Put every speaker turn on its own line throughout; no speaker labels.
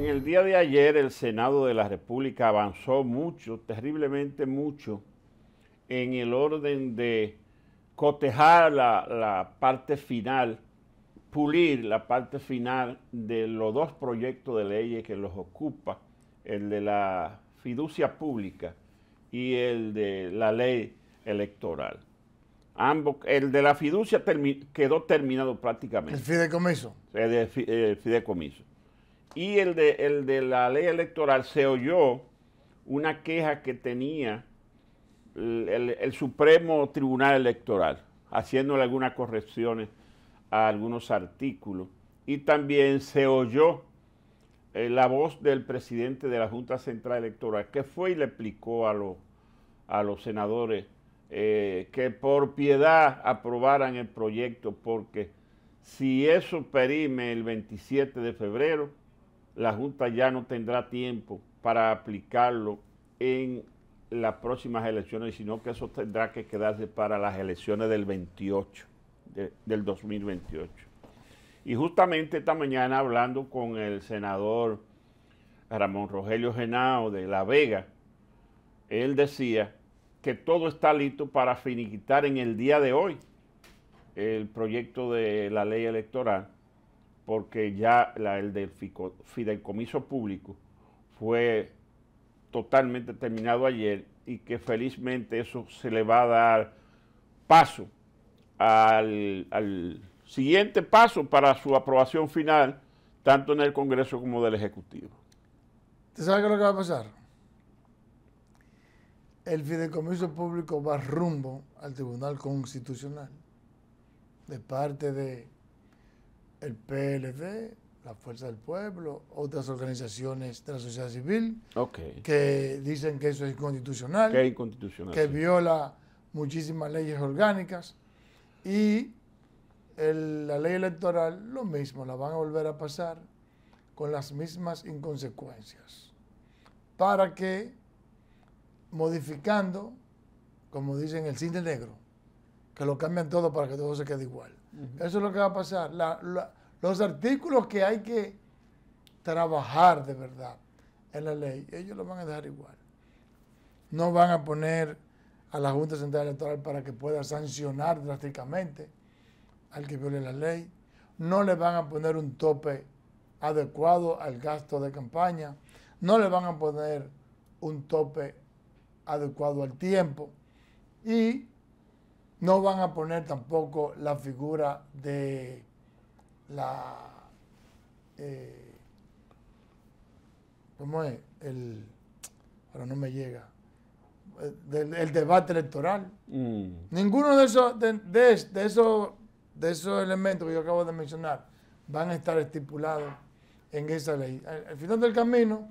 En el día de ayer el Senado de la República avanzó mucho, terriblemente mucho, en el orden de cotejar la, parte final, pulir la parte final de los dos proyectos de leyes que los ocupa, el de la fiducia pública y el de la ley electoral. Ambos, el de la fiducia quedó terminado prácticamente. El fideicomiso. el fideicomiso. Y el de, de la ley electoral se oyó una queja que tenía el, Supremo Tribunal Electoral, haciéndole algunas correcciones a algunos artículos. Y también se oyó eh, la voz del presidente de la Junta Central Electoral, que fue y le explicó a, a los senadores eh, que por piedad aprobaran el proyecto, porque si eso perime el 27 de febrero, la Junta ya no tendrá tiempo para aplicarlo en las próximas elecciones, sino que eso tendrá que quedarse para las elecciones del 28, del 2028. Y justamente esta mañana hablando con el senador Ramón Rogelio Genao de La Vega, él decía que todo está listo para finiquitar en el día de hoy el proyecto de la ley electoral porque ya el del fideicomiso público fue totalmente terminado ayer y que felizmente eso se le va a dar paso al, siguiente paso para su aprobación final, tanto en el Congreso como del Ejecutivo.
¿Usted sabes qué lo que va a pasar? El fideicomiso público va rumbo al Tribunal Constitucional de parte de el PLD, la Fuerza del Pueblo, otras organizaciones de la sociedad civil que dicen que eso es inconstitucional, que, viola muchísimas leyes orgánicas y la ley electoral lo mismo, la van a volver a pasar con las mismas inconsecuencias para que modificando, como dicen, el cinte negro, que lo cambian todo para que todo se quede igual. Eso es lo que va a pasar los artículos que hay que trabajar de verdad en la ley, ellos lo van a dejar igual. No van a poner a la Junta Central Electoral para que pueda sancionar drásticamente al que viole la ley. No le van a poner un tope adecuado al gasto de campaña. No le van a poner un tope adecuado al tiempo. Y no van a poner tampoco la figura de la eh, ¿cómo es? el ahora no me llega el debate electoral mm. ninguno de esos de, esos elementos que yo acabo de mencionar van a estar estipulados en esa ley al final del camino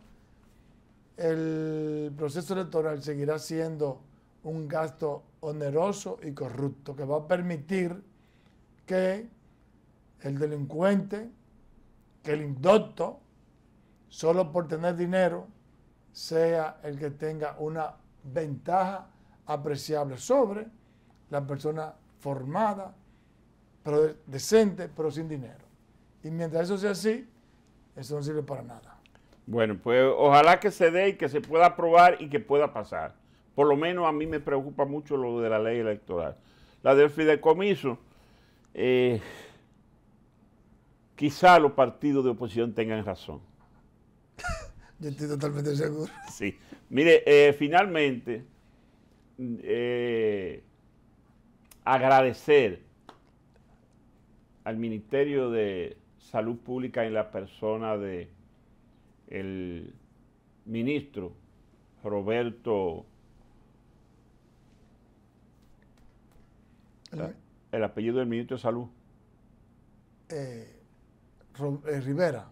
el proceso electoral seguirá siendo un gasto oneroso y corrupto que va a permitir que el delincuente, que el indocto, solo por tener dinero, sea el que tenga una ventaja apreciable sobre la persona formada, pero decente, pero sin dinero. Y mientras eso sea así, eso no sirve para nada.
Bueno, pues ojalá que se dé y que se pueda aprobar y que pueda pasar. Por lo menos a mí me preocupa mucho lo de la ley electoral. La del fideicomiso, eh, quizá los partidos de oposición tengan razón.
Yo estoy totalmente seguro.
Sí. Mire, eh, finalmente, eh, agradecer al Ministerio de Salud Pública en la persona de el ministro Roberto. El, ah, apellido del ministro de Salud.
Eh. Eh, Rivera.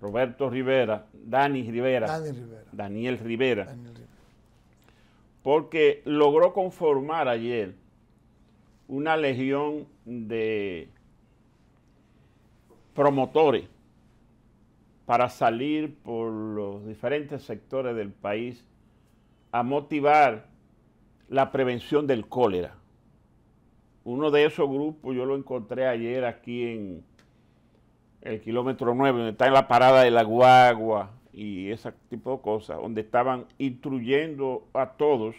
Roberto Rivera, Dani Rivera. Dani Daniel Rivera. Daniel Rivera. Porque logró conformar ayer una legión de promotores para salir por los diferentes sectores del país a motivar la prevención del cólera. Uno de esos grupos yo lo encontré ayer aquí en, el kilómetro 9, donde está la parada de la guagua y ese tipo de cosas, donde estaban instruyendo a todos,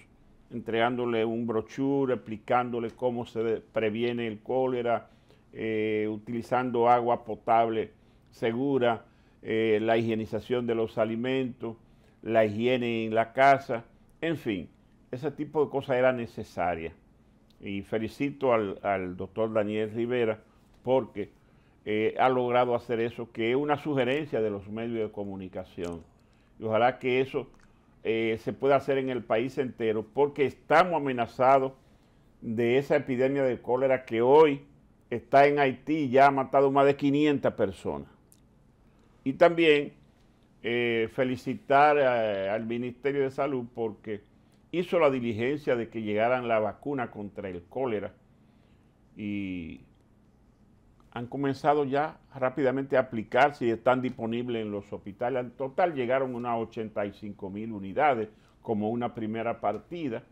entregándole un brochure, explicándole cómo se previene el cólera, eh, utilizando agua potable segura, eh, la higienización de los alimentos, la higiene en la casa, en fin, ese tipo de cosas era necesaria. Y felicito al doctor Daniel Rivera porque eh, ha logrado hacer eso, que es una sugerencia de los medios de comunicación. Y ojalá que eso eh, se pueda hacer en el país entero, porque estamos amenazados de esa epidemia de cólera que hoy está en Haití y ya ha matado más de 500 personas. Y también eh, felicitar al Ministerio de Salud porque hizo la diligencia de que llegaran la vacuna contra el cólera y han comenzado ya rápidamente a aplicarse y están disponibles en los hospitales. En total llegaron unas 85 mil unidades como una primera partida.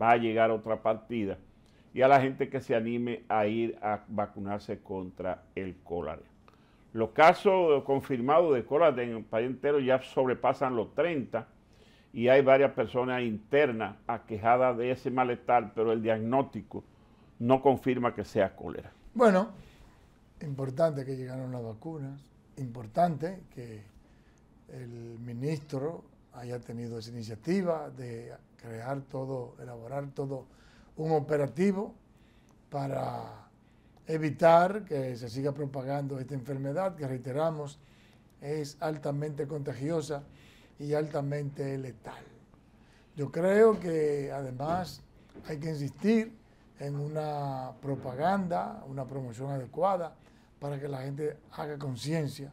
Va a llegar otra partida. Y a la gente que se anime a ir a vacunarse contra el cólera. Los casos confirmados de cólera en el país entero ya sobrepasan los 30 y hay varias personas internas aquejadas de ese malestar, pero el diagnóstico no confirma que sea cólera.
Bueno, Importante que llegaron las vacunas, importante que el ministro haya tenido esa iniciativa de crear todo, elaborar todo un operativo para evitar que se siga propagando esta enfermedad que reiteramos es altamente contagiosa y altamente letal. Yo creo que además hay que insistir en una propaganda, una promoción adecuada, para que la gente haga conciencia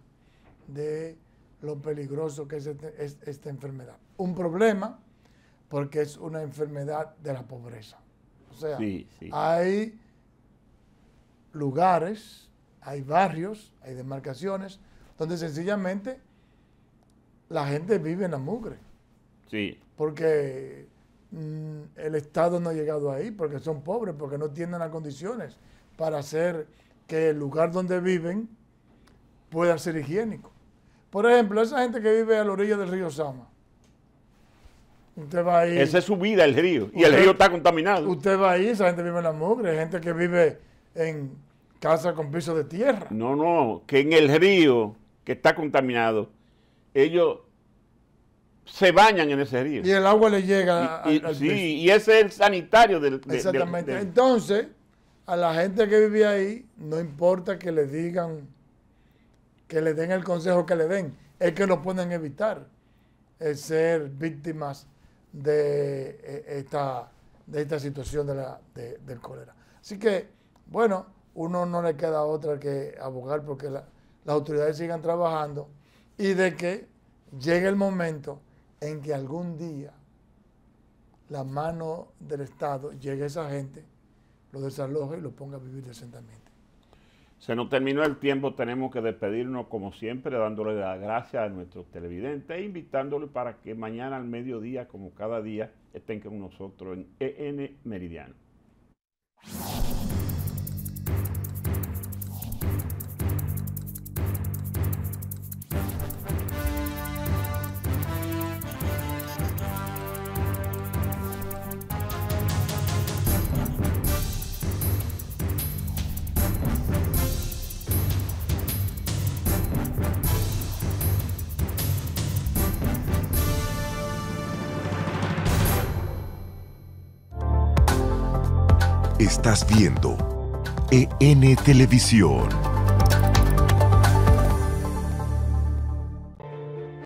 de lo peligroso que es, este, esta enfermedad. Un problema porque es una enfermedad de la pobreza. O sea, hay lugares, hay barrios, hay demarcaciones donde sencillamente la gente vive en la mugre. Sí. Porque Mm, el Estado no ha llegado ahí porque son pobres, porque no tienen las condiciones para hacer que el lugar donde viven pueda ser higiénico. Por ejemplo, esa gente que vive a la orilla del río Sama. Usted va ahí. Esa es su vida, el río. y el río está contaminado. Usted va ahí, esa gente vive en la mugre, gente que vive en
casa con piso de tierra. No, no, que en el río que está contaminado, ellos se bañan en ese río. Y el agua le llega y, Sí, y ese es el sanitario del... Exactamente.
Entonces, a la gente que vivía ahí, no importa que le digan, que le den el consejo que le den, es que lo pueden evitar, el ser víctimas de eh, esta, de esta situación de la, del cólera. Así que, bueno, uno no le queda otra que abogar porque las autoridades sigan trabajando y de que llegue el momento en que algún día la mano del Estado llegue a esa gente, lo desaloje y lo ponga a vivir decentemente.
Se nos terminó el tiempo, tenemos que despedirnos como siempre, dándole las gracias a nuestros televidentes e invitándole para que mañana al mediodía, como cada día, estén con nosotros en EN Meridiano.
Estás viendo EN Televisión.